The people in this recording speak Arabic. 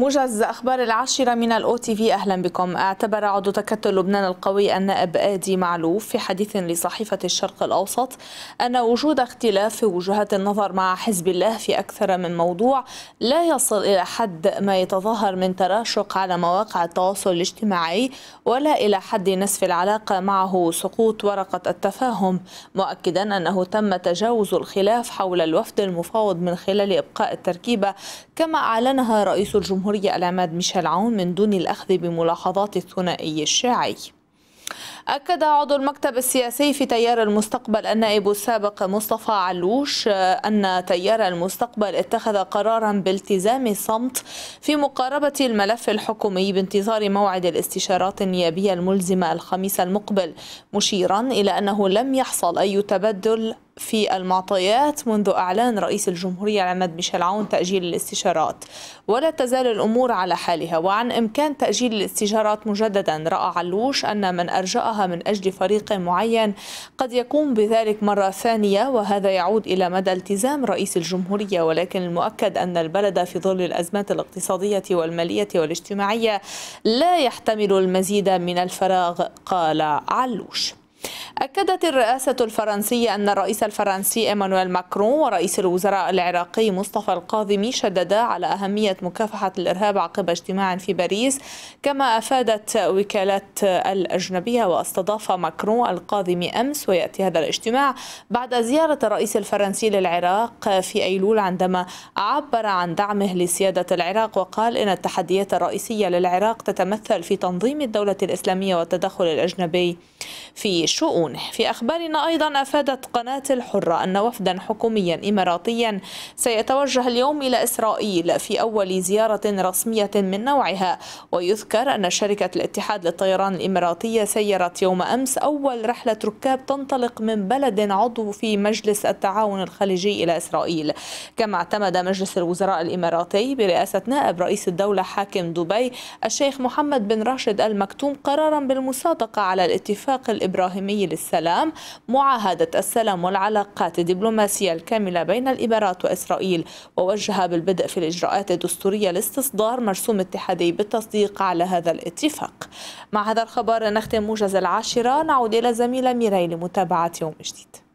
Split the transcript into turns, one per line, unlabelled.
موجز أخبار العاشرة من الأو تي في أهلا بكم اعتبر عضو تكتل لبنان القوي النائب آدي معلوف في حديث لصحيفة الشرق الأوسط أن وجود اختلاف في وجهات النظر مع حزب الله في أكثر من موضوع لا يصل إلى حد ما يتظاهر من تراشق على مواقع التواصل الاجتماعي ولا إلى حد نسف العلاقة معه سقوط ورقة التفاهم مؤكدا أنه تم تجاوز الخلاف حول الوفد المفاوض من خلال إبقاء التركيبة كما أعلنها رئيس الجمهورية الجمهورية العماد ميشيل عون من دون الأخذ بملاحظات الثنائي الشيعي أكد عضو المكتب السياسي في تيار المستقبل النائب السابق مصطفى علوش آه، أن تيار المستقبل اتخذ قرارا بالتزام الصمت في مقاربة الملف الحكومي بانتظار موعد الاستشارات النيابية الملزمة الخميس المقبل مشيرا إلى أنه لم يحصل أي تبدل في المعطيات منذ أعلان رئيس الجمهورية العماد ميشيل عون تأجيل الاستشارات ولا تزال الأمور على حالها وعن إمكان تأجيل الاستشارات مجددا رأى علوش أن من أرجأها من أجل فريق معين قد يقوم بذلك مرة ثانية وهذا يعود إلى مدى التزام رئيس الجمهورية ولكن المؤكد أن البلد في ظل الأزمات الاقتصادية والمالية والاجتماعية لا يحتمل المزيد من الفراغ قال علوش أكدت الرئاسة الفرنسية أن الرئيس الفرنسي إيمانويل ماكرون ورئيس الوزراء العراقي مصطفى القاضمي شددا على أهمية مكافحة الإرهاب عقب اجتماع في باريس كما أفادت وكالات الأجنبية واستضاف ماكرون القاضمي أمس ويأتي هذا الاجتماع بعد زيارة الرئيس الفرنسي للعراق في أيلول عندما عبر عن دعمه لسيادة العراق وقال إن التحديات الرئيسية للعراق تتمثل في تنظيم الدولة الإسلامية والتدخل الأجنبي في شؤون شؤونه في أخبارنا أيضا أفادت قناة الحرة أن وفدا حكوميا إماراتيا سيتوجه اليوم إلى إسرائيل في أول زيارة رسمية من نوعها ويذكر أن شركة الاتحاد للطيران الإماراتية سيرت يوم أمس أول رحلة ركاب تنطلق من بلد عضو في مجلس التعاون الخليجي إلى إسرائيل كما اعتمد مجلس الوزراء الإماراتي برئاسة نائب رئيس الدولة حاكم دبي الشيخ محمد بن راشد المكتوم قرارا بالمصادقة على الاتفاق الإبراهيمي تحويل السلام معاهدة السلام والعلاقات الدبلوماسية الكاملة بين الإمارات وإسرائيل ووجه بالبدء في الإجراءات الدستورية لاستصدار مرسوم اتحادي بالتصديق على هذا الاتفاق مع هذا الخبر نختم موجز العاشرة نعود إلى زميلة ميراي لمتابعة يوم جديد